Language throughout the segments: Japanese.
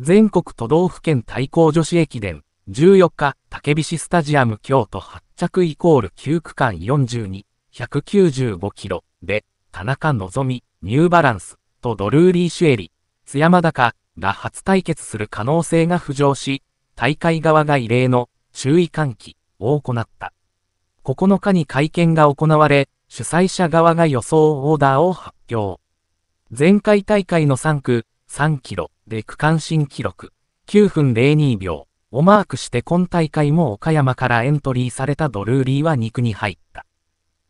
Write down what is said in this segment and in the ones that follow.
全国都道府県対抗女子駅伝、14日、竹菱スタジアム京都発着イコール9区間42、195キロで、田中望実、ニューバランス、とドルーリー・シュエリ、津山高が初対決する可能性が浮上し、大会側が異例の注意喚起を行った。9日に会見が行われ、主催者側が予想オーダーを発表。前回大会の3区、3キロで区間新記録9分02秒をマークして今大会も岡山からエントリーされたドルーリーは2区に入った。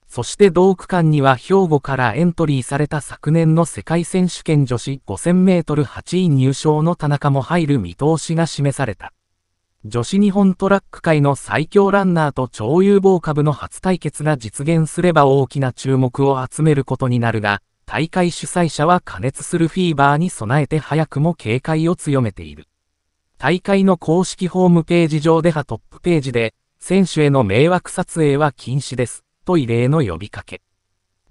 そして同区間には兵庫からエントリーされた昨年の世界選手権女子5000メートル8位入賞の田中も入る見通しが示された。女子日本トラック界の最強ランナーと超有望株の初対決が実現すれば大きな注目を集めることになるが、大会主催者は加熱するフィーバーに備えて早くも警戒を強めている。大会の公式ホームページ上ではトップページで、選手への迷惑撮影は禁止です、と異例の呼びかけ。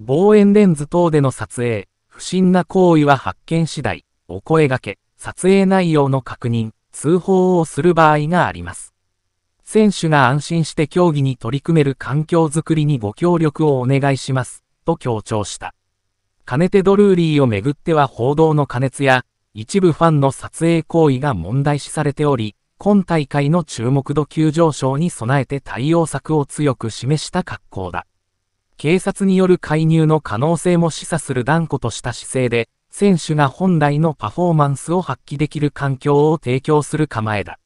望遠レンズ等での撮影、不審な行為は発見次第、お声掛け、撮影内容の確認、通報をする場合があります。選手が安心して競技に取り組める環境づくりにご協力をお願いします、と強調した。カネテ・ドルーリーをめぐっては報道の過熱や、一部ファンの撮影行為が問題視されており、今大会の注目度急上昇に備えて対応策を強く示した格好だ。警察による介入の可能性も示唆する断固とした姿勢で、選手が本来のパフォーマンスを発揮できる環境を提供する構えだ。